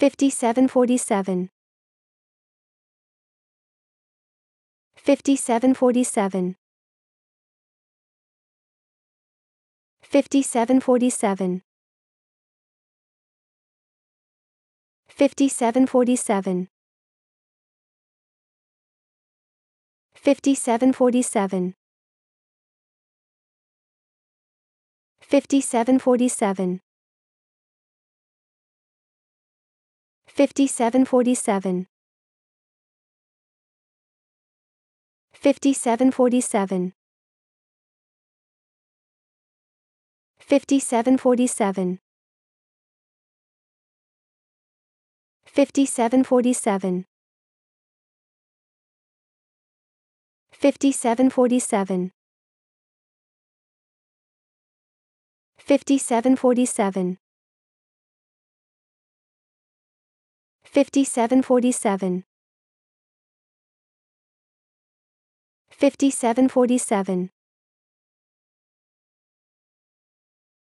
5747 5747 5747 5747 5747 5747 5747 5747 5747 5747 5747 5747 5747 5747